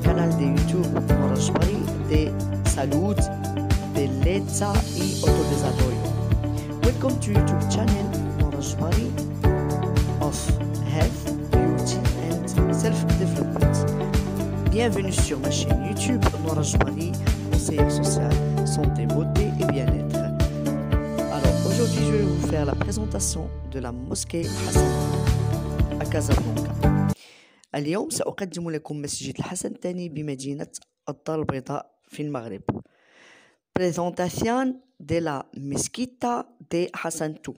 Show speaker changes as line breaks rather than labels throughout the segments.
canal de YouTube Rosmary de Salud et y Autodesarrollo. Welcome to YouTube channel of Health, Beauty and Self-Development. Bienvenue sur ma chaîne YouTube Rosmary, conseillère sociale, santé, beauté et bien-être. Alors aujourd'hui, je vais vous faire la présentation de la mosquée Hassan à Casablanca. اليوم سأقدم لكم مسجد الحسن الثاني بمدينة الدار البيضاء في المغرب لا de la حسن de Hasantu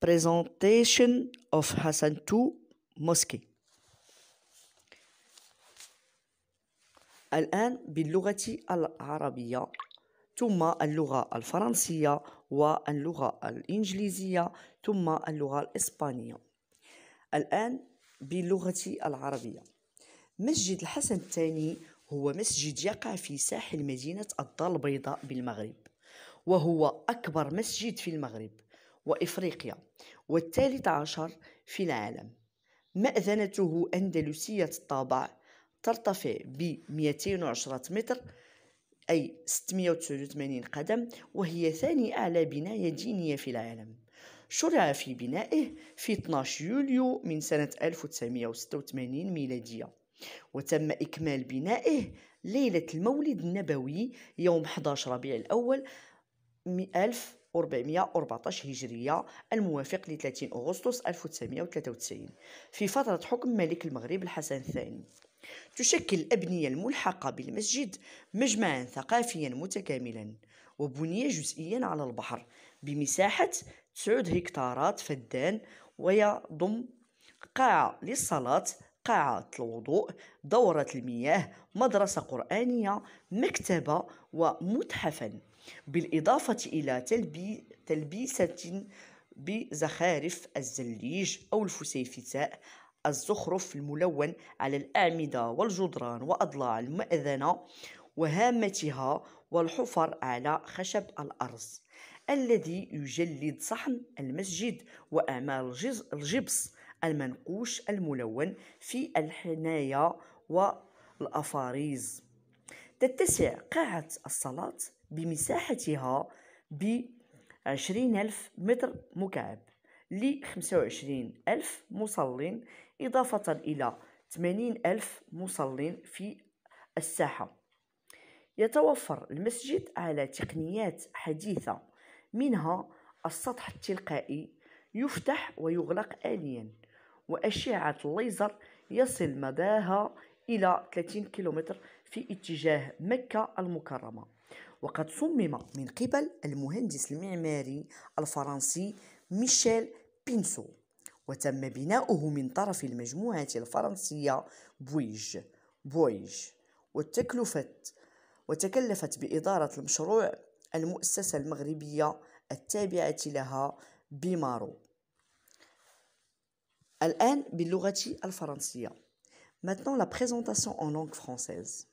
Presentation of تو Mosque الآن باللغة العربية ثم اللغة الفرنسية واللغة الإنجليزية ثم اللغة الإسبانية الآن باللغة العربية مسجد الحسن الثاني هو مسجد يقع في ساحل مدينة الدار البيضاء بالمغرب وهو أكبر مسجد في المغرب وإفريقيا والثالث عشر في العالم مأذنته أندلسية الطابع ترتفع ب 210 متر أي 689 قدم وهي ثاني أعلى بناية دينية في العالم شرع في بنائه في 12 يوليو من سنة 1986 ميلادية وتم إكمال بنائه ليلة المولد النبوي يوم 11 ربيع الأول 1414 هجرية الموافق ل 30 أغسطس 1993 في فترة حكم ملك المغرب الحسن الثاني تشكل الأبنية الملحقة بالمسجد مجمعا ثقافيا متكاملا وبني جزئيا على البحر بمساحة تسعود هكتارات فدان ويضم قاعة للصلاة قاعة الوضوء دورة المياه مدرسة قرآنية مكتبة ومتحفا بالإضافة إلى تلبي تلبيسة بزخارف الزليج أو الفسيفساء الزخرف الملون على الأعمدة والجدران وأضلاع المأذنة وهامتها والحفر على خشب الأرز الذي يجلد صحن المسجد وأعمال الجبس المنقوش الملون في الحناية والأفاريز تتسع قاعة الصلاة بمساحتها ب ألف متر مكعب ل 25 ألف مصلين إضافة إلى 80 ألف مصلين في الساحة يتوفر المسجد على تقنيات حديثة منها السطح التلقائي يفتح ويغلق آليا وأشعة الليزر يصل مداها إلى 30 كيلومتر في اتجاه مكة المكرمة وقد صمم من قبل المهندس المعماري الفرنسي ميشيل بينسو وتم بناؤه من طرف المجموعة الفرنسية بويج بويج وتكلفت وتكلفت بإدارة المشروع المؤسسة المغربية التابعة لها بمارو الآن باللغة الفرنسية Maintenant la présentation en langue française.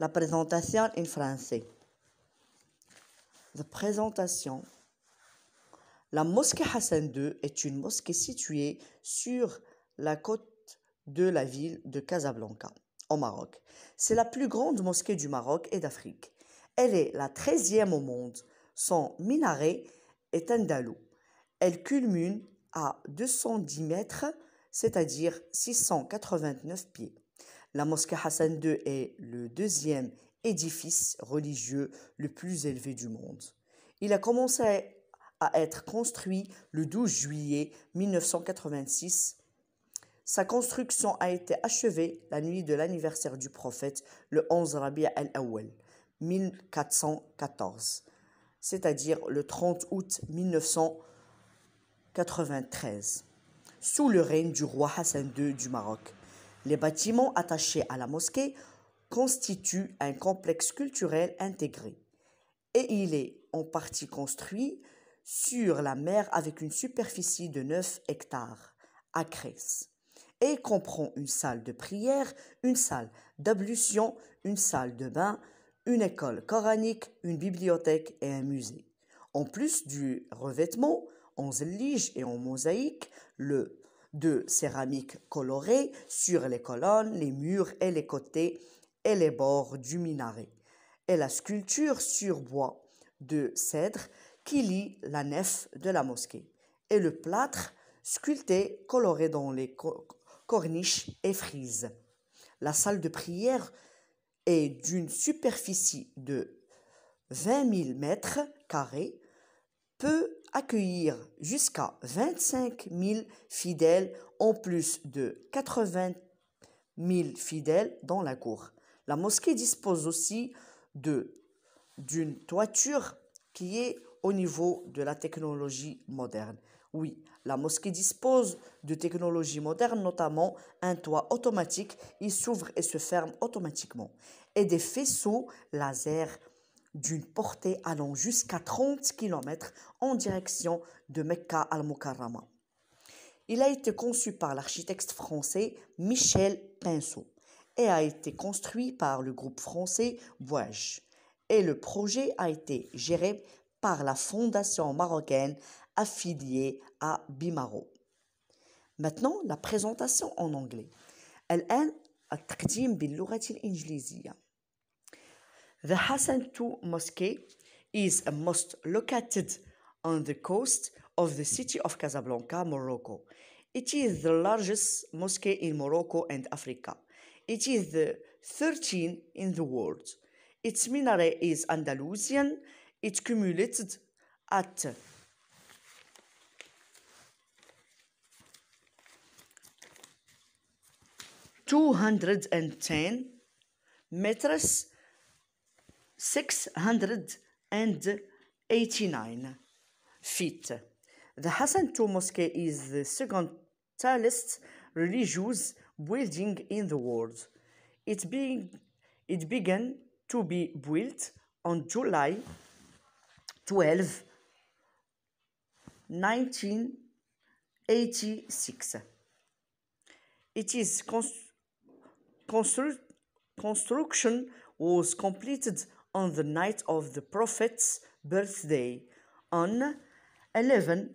La présentation en français. La présentation. La mosquée Hassan II est une mosquée située sur la côte de la ville de Casablanca, au Maroc. C'est la plus grande mosquée du Maroc et d'Afrique. Elle est la treizième au monde. Son minaret est andalou. Elle culmine à 210 mètres, c'est-à-dire 689 pieds. La mosquée Hassan II est le deuxième édifice religieux le plus élevé du monde. Il a commencé à être construit le 12 juillet 1986. Sa construction a été achevée la nuit de l'anniversaire du prophète, le 11 Rabia al-Awwal. 1414, c'est-à-dire le 30 août 1993, sous le règne du roi Hassan II du Maroc. Les bâtiments attachés à la mosquée constituent un complexe culturel intégré et il est en partie construit sur la mer avec une superficie de 9 hectares à Crès et comprend une salle de prière, une salle d'ablution, une salle de bain, une école coranique, une bibliothèque et un musée. En plus du revêtement, en zellige et en mosaïque, le de céramique colorée sur les colonnes, les murs et les côtés et les bords du minaret, et la sculpture sur bois de cèdre qui lie la nef de la mosquée, et le plâtre sculpté coloré dans les corniches et frises. La salle de prière et d'une superficie de 20 000 mètres carrés peut accueillir jusqu'à 25 000 fidèles en plus de 80 000 fidèles dans la cour. La mosquée dispose aussi de d'une toiture qui est au niveau de la technologie moderne. Oui, la mosquée dispose de technologies modernes, notamment un toit automatique. Il s'ouvre et se ferme automatiquement. Et des faisceaux laser d'une portée allant jusqu'à 30 km en direction de Mecca al-Mukarrama. Il a été conçu par l'architecte français Michel Pinceau et a été construit par le groupe français Voyage. Et le projet a été géré par la fondation marocaine affiliée à Bimaro. Maintenant, la présentation en anglais. الآن التقديم باللغة الإنجليزية. The Hassan II Mosque is a mosque located on the coast of the city of Casablanca, Morocco. It is the largest mosque in Morocco and Africa. It is the 13th in the world. Its minaret is Andalusian. It cumulated at 210 meters 689 feet. The Hassan II Mosque is the second tallest religious building in the world. It, be, it began to be built on July 12, 1986. It is constructed constru construction was completed on the night of the Prophet's birthday on 11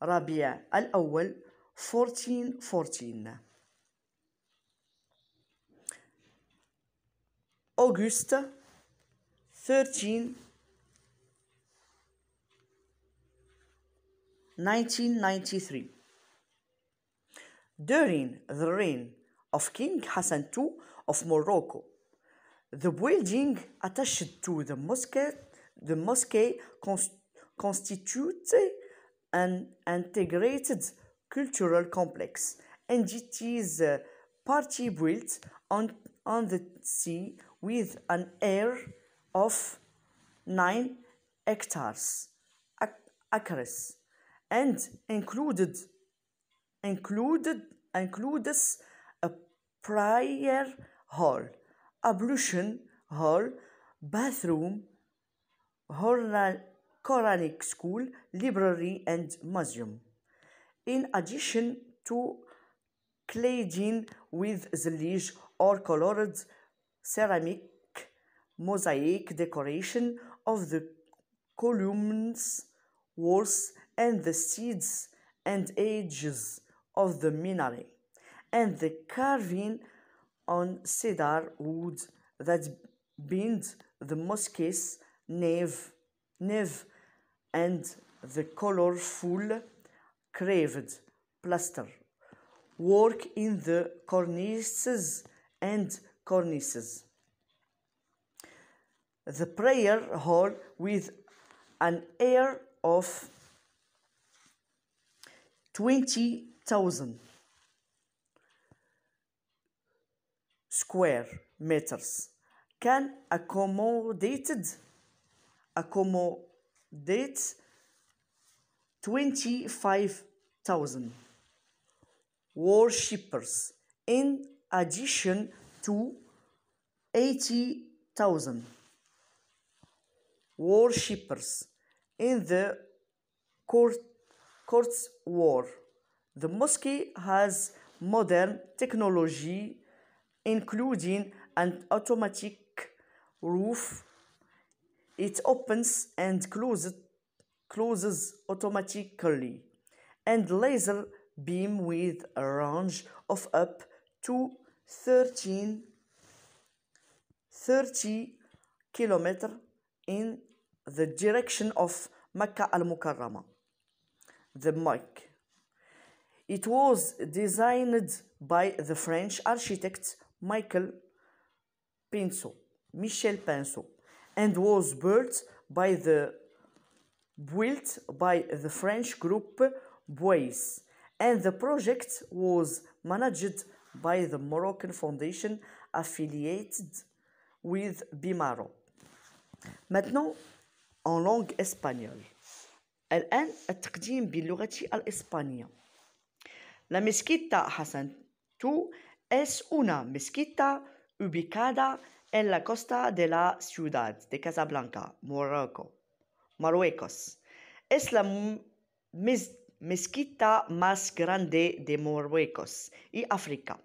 Rabia al-Awwal 1414. August 13 1993 during the reign of King Hassan II of Morocco. The building attached to the mosque, the mosque constitutes an integrated cultural complex and it is uh, partly built on, on the sea with an area of 9 hectares acres and included included includes prayer hall, ablution hall, bathroom, Quranic school, library, and museum. In addition to cladding with zelish or colored ceramic mosaic decoration of the columns, walls, and the seats and edges of the minaret and the carving on cedar wood that binds the mosque's nave, nave and the colorful carved plaster work in the cornices and cornices. The prayer hall with an air of 20,000 square meters can accommodate accommodate 25,000 worshippers in addition to 80,000 worshippers in the court, courts war. The mosque has modern technology including an automatic roof. It opens and closes, closes automatically and laser beam with a range of up to 13 30 kilometer in the direction of Mecca al-Mukarrama the mic it was designed by the French architect Michael Pinso, Michel Pinso, and was built by the built by the French group Bois, and the project was managed by the Moroccan foundation affiliated with Bimaro. Maintenant, en langue espagnole. الآن التقديم باللغة الإسبانية. La mezquita Hassan II Es una mezquita ubicada en la costa de la ciudad de Casablanca, Marruecos. Es la mezquita más grande de Marruecos y África.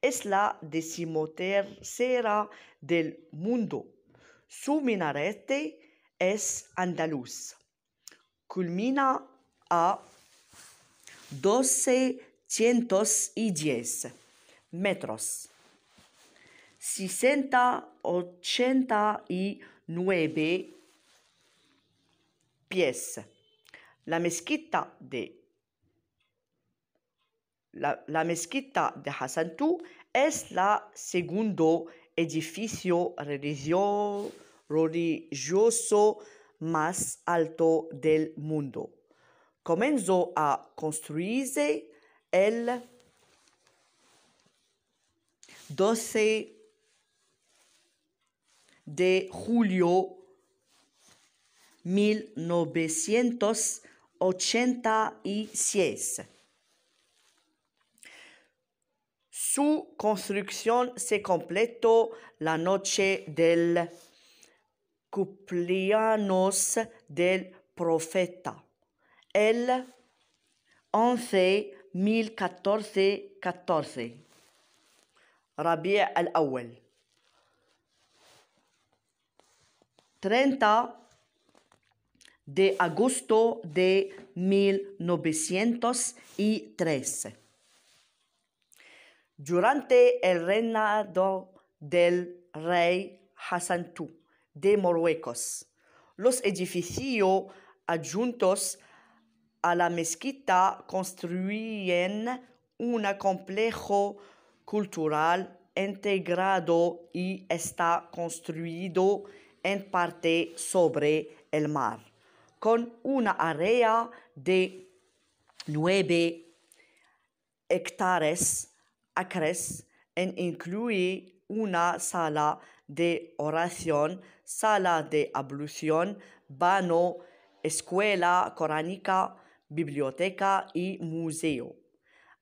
Es la decimotercera del mundo. Su minarete es andaluz. Culmina a 1210 metros. 60, 89 pies. La mezquita de la, mezquita de Hasantú es la segundo edificio religioso más alto del mundo. Comenzó a construirse el 12 de julio 1986. Su construcción se completó la noche del cumpleaños del profeta. El 11 1014 14 el الأول 30 de agosto de 1913. Durante el reinado del rey Hassan de Marruecos, los edificios adjuntos a la mezquita construyen un complejo cultural integrado y está construido en parte sobre el mar, con una área de 9 hectáreas acres en incluye una sala de oración, sala de ablución, vano, escuela coránica, biblioteca y museo.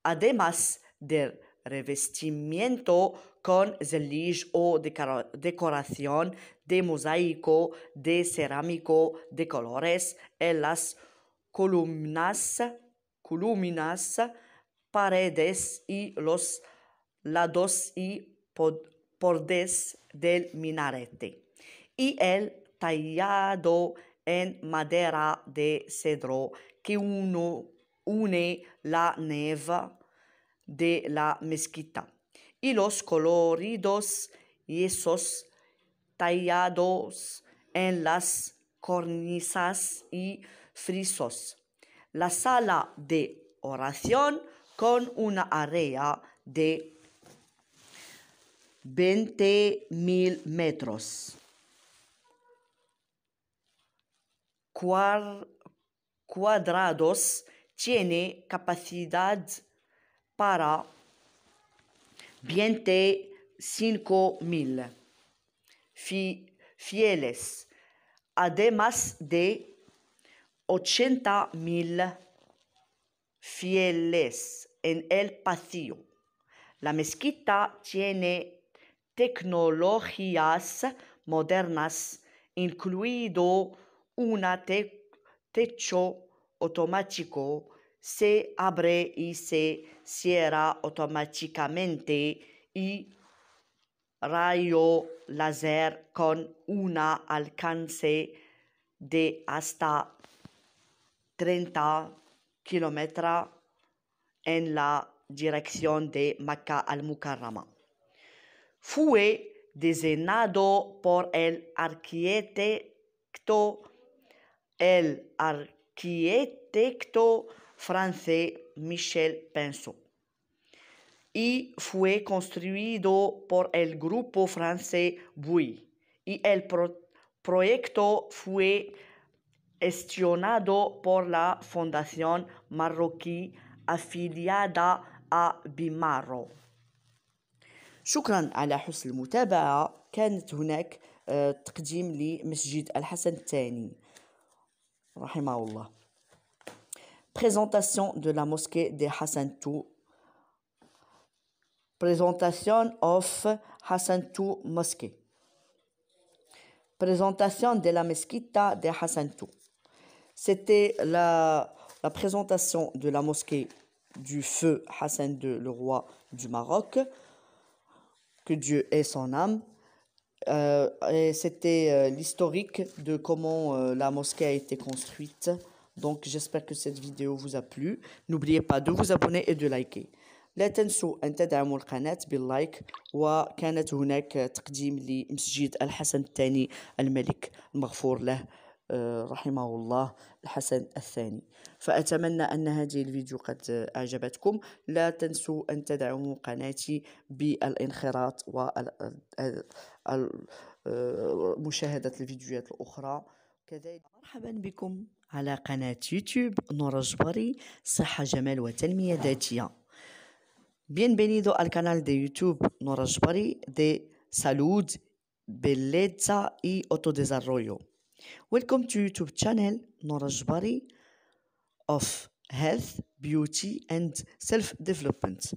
Además de revestimiento con zeliz o decoración de mosaico, de cerámico, de colores en las columnas, columnas, paredes y los lados y bordes del minarete. Y el tallado en madera de cedro que uno une la neve de la mezquita y los coloridos yesos tallados en las cornisas y frisos. La sala de oración con una área de mil metros. cuadrados tiene capacidad para 25 mil fieles, además de 80 mil fieles en el patio. La mezquita tiene tecnologías modernas, incluido un techo automático, se abre y se cierra automáticamente y rayo láser con un alcance de hasta 30 kilómetros en la dirección de Maca al mucarrama Fue diseñado por el arquitecto, el arquitecto francés Michel penso. y fue construido por el grupo francés Bouy y el proyecto fue gestionado por la Fundación Marroquí afiliada a Bimarro شكرا على حسن كانت هناك Présentation de la mosquée de Hassan II. Présentation of Hassan Mosquée. Présentation de la Mesquita de Hassan II. C'était la, présentation de la mosquée du feu Hassan II, le roi du Maroc. Que Dieu ait son âme. Euh, et c'était euh, l'historique de comment euh, la mosquée a été construite. Donc j'espère que cette vidéo vous a plu. N'oubliez pas de vous abonner et de liker. لا تنسوا أن تدعموا القناة باللايك وكانت هناك تقديم لمسجد الحسن الثاني الملك المغفور له آه، رحمه الله الحسن الثاني فأتمنى أن هذه الفيديو قد أعجبتكم لا تنسوا أن تدعموا قناتي بالانخراط ومشاهدة آه، الفيديوهات الأخرى كذلك مرحبا بكم على قناة يوتيوب نورا جبري صحة جمال وتنمية ذاتية Bienvenido al canal de YouTube Nora Jbari de Salud, Belleza y Autodesarrollo. Welcome to YouTube channel Nora Jbari of Health, Beauty and Self-Development.